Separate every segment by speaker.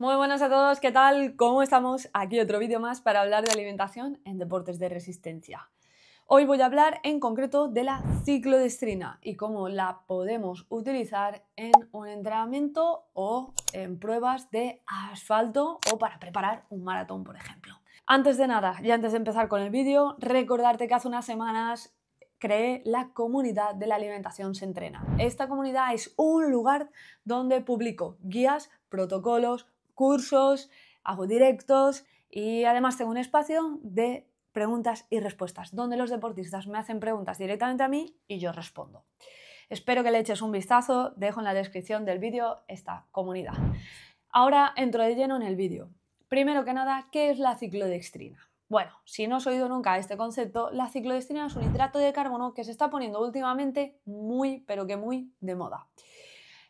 Speaker 1: Muy buenas a todos, ¿qué tal? ¿Cómo estamos? Aquí otro vídeo más para hablar de alimentación en deportes de resistencia. Hoy voy a hablar en concreto de la ciclodestrina y cómo la podemos utilizar en un entrenamiento o en pruebas de asfalto o para preparar un maratón, por ejemplo. Antes de nada, y antes de empezar con el vídeo, recordarte que hace unas semanas creé la comunidad de la alimentación se entrena. Esta comunidad es un lugar donde publico guías, protocolos, cursos, hago directos y además tengo un espacio de preguntas y respuestas, donde los deportistas me hacen preguntas directamente a mí y yo respondo. Espero que le eches un vistazo, dejo en la descripción del vídeo esta comunidad. Ahora entro de lleno en el vídeo. Primero que nada, ¿qué es la ciclodextrina? Bueno, si no has oído nunca este concepto, la ciclodextrina es un hidrato de carbono que se está poniendo últimamente muy, pero que muy de moda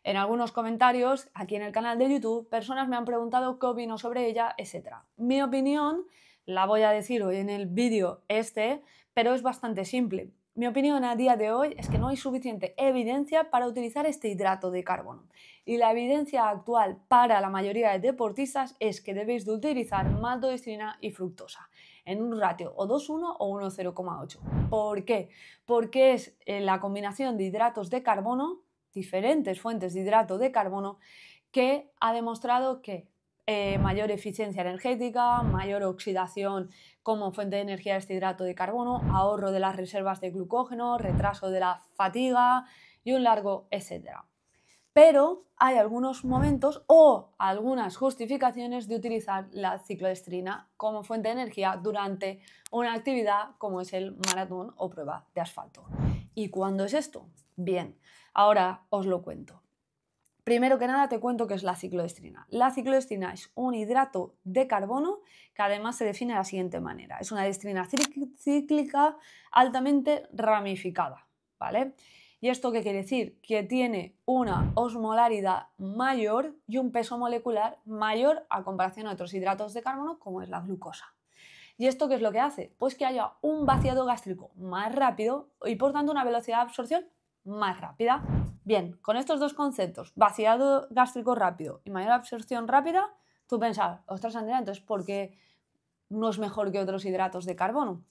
Speaker 1: en algunos comentarios aquí en el canal de YouTube, personas me han preguntado qué opino sobre ella, etc. Mi opinión, la voy a decir hoy en el vídeo este, pero es bastante simple. Mi opinión a día de hoy es que no hay suficiente evidencia para utilizar este hidrato de carbono. Y la evidencia actual para la mayoría de deportistas es que debéis de utilizar maltodextrina y fructosa en un ratio o 2,1 o 1,0,8. ¿Por qué? Porque es eh, la combinación de hidratos de carbono diferentes fuentes de hidrato de carbono que ha demostrado que eh, mayor eficiencia energética, mayor oxidación como fuente de energía de este hidrato de carbono, ahorro de las reservas de glucógeno, retraso de la fatiga y un largo etcétera. Pero hay algunos momentos o algunas justificaciones de utilizar la cicloestrina como fuente de energía durante una actividad como es el maratón o prueba de asfalto. ¿Y cuándo es esto? Bien, ahora os lo cuento. Primero que nada te cuento qué es la cicloestrina. La cicloestrina es un hidrato de carbono que además se define de la siguiente manera. Es una estrina cíclica altamente ramificada, ¿vale? ¿Y esto qué quiere decir? Que tiene una osmolaridad mayor y un peso molecular mayor a comparación a otros hidratos de carbono como es la glucosa. ¿Y esto qué es lo que hace? Pues que haya un vaciado gástrico más rápido y por tanto una velocidad de absorción más rápida. Bien, con estos dos conceptos, vaciado gástrico rápido y mayor absorción rápida, tú pensabas, ostras Andrea, entonces ¿por qué no es mejor que otros hidratos de carbono?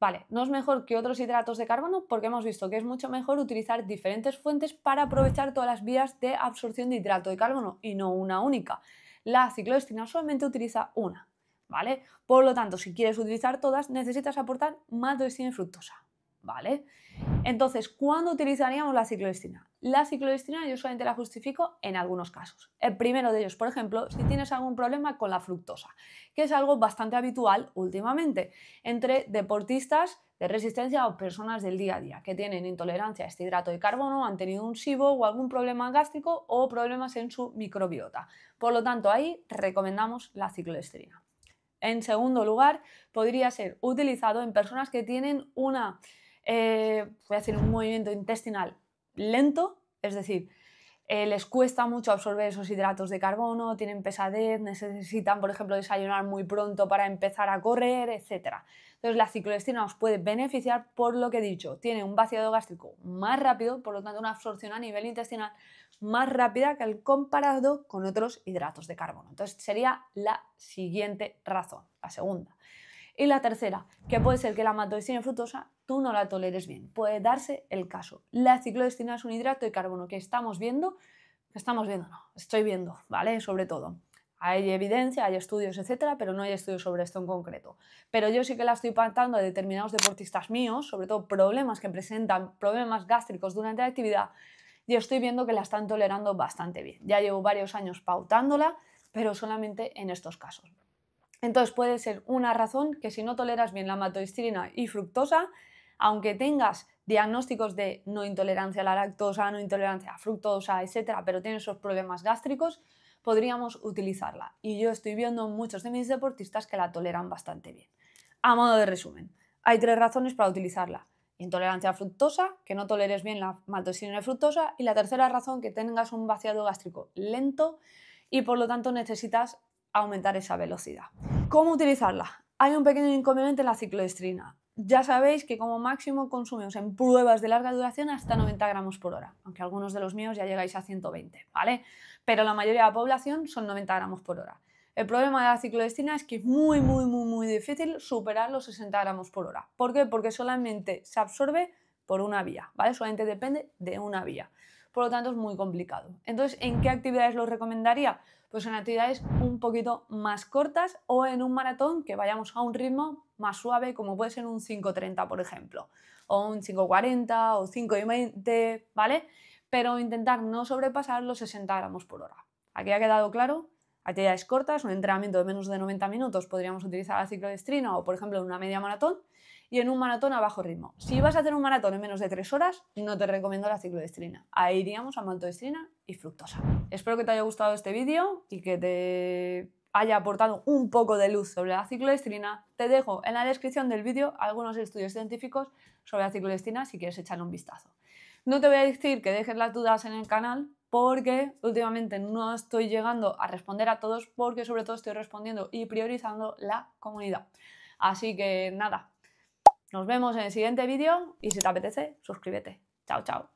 Speaker 1: Vale, no es mejor que otros hidratos de carbono porque hemos visto que es mucho mejor utilizar diferentes fuentes para aprovechar todas las vías de absorción de hidrato de carbono y no una única. La cicloestina solamente utiliza una, ¿vale? Por lo tanto, si quieres utilizar todas, necesitas aportar más doestina y fructosa, ¿vale? Entonces, ¿cuándo utilizaríamos la cicloestina? La cicloestina yo solamente la justifico en algunos casos. El primero de ellos, por ejemplo, si tienes algún problema con la fructosa, que es algo bastante habitual últimamente entre deportistas de resistencia o personas del día a día que tienen intolerancia a este hidrato de carbono, han tenido un SIBO o algún problema gástrico o problemas en su microbiota. Por lo tanto, ahí recomendamos la cicloestina. En segundo lugar, podría ser utilizado en personas que tienen una, eh, voy un movimiento intestinal lento, es decir, eh, les cuesta mucho absorber esos hidratos de carbono, tienen pesadez, necesitan, por ejemplo, desayunar muy pronto para empezar a correr, etc. Entonces, la ciclodestina os puede beneficiar por lo que he dicho. Tiene un vaciado gástrico más rápido, por lo tanto, una absorción a nivel intestinal más rápida que el comparado con otros hidratos de carbono. Entonces, sería la siguiente razón, la segunda. Y la tercera, que puede ser que la maltodextrina fructosa tú no la toleres bien. Puede darse el caso. La ciclodestina es un hidrato de carbono que estamos viendo, estamos viendo, no, estoy viendo, ¿vale? Sobre todo. Hay evidencia, hay estudios, etcétera, pero no hay estudios sobre esto en concreto. Pero yo sí que la estoy pautando a determinados deportistas míos, sobre todo problemas que presentan problemas gástricos durante la actividad, y estoy viendo que la están tolerando bastante bien. Ya llevo varios años pautándola, pero solamente en estos casos. Entonces puede ser una razón que si no toleras bien la maltodextrina y fructosa, aunque tengas diagnósticos de no intolerancia a la lactosa, no intolerancia a fructosa, etcétera, pero tienes esos problemas gástricos, podríamos utilizarla. Y yo estoy viendo muchos de mis deportistas que la toleran bastante bien. A modo de resumen, hay tres razones para utilizarla. Intolerancia a fructosa, que no toleres bien la maltodextrina y fructosa, y la tercera razón que tengas un vaciado gástrico lento y por lo tanto necesitas aumentar esa velocidad. ¿Cómo utilizarla? Hay un pequeño inconveniente en la cicloestrina. Ya sabéis que como máximo consumimos en pruebas de larga duración hasta 90 gramos por hora, aunque algunos de los míos ya llegáis a 120, ¿vale? Pero la mayoría de la población son 90 gramos por hora. El problema de la ciclodestrina es que es muy, muy, muy, muy difícil superar los 60 gramos por hora. ¿Por qué? Porque solamente se absorbe por una vía, ¿vale? Solamente depende de una vía por lo tanto es muy complicado. Entonces, ¿en qué actividades lo recomendaría? Pues en actividades un poquito más cortas o en un maratón que vayamos a un ritmo más suave, como puede ser un 5.30, por ejemplo, o un 5.40 o 5.20, ¿vale? Pero intentar no sobrepasar los 60 gramos por hora. ¿Aquí ha quedado claro? Actividades cortas, un entrenamiento de menos de 90 minutos, podríamos utilizar la ciclodestrina o, por ejemplo, una media maratón y en un maratón a bajo ritmo. Si vas a hacer un maratón en menos de tres horas, no te recomiendo la ciclodestrina. Ahí iríamos a maltodextrina y fructosa. Espero que te haya gustado este vídeo y que te haya aportado un poco de luz sobre la ciclodestrina. Te dejo en la descripción del vídeo algunos estudios científicos sobre la ciclodestrina si quieres echarle un vistazo. No te voy a decir que dejes las dudas en el canal porque últimamente no estoy llegando a responder a todos porque sobre todo estoy respondiendo y priorizando la comunidad. Así que nada, nos vemos en el siguiente vídeo y si te apetece, suscríbete. Chao, chao.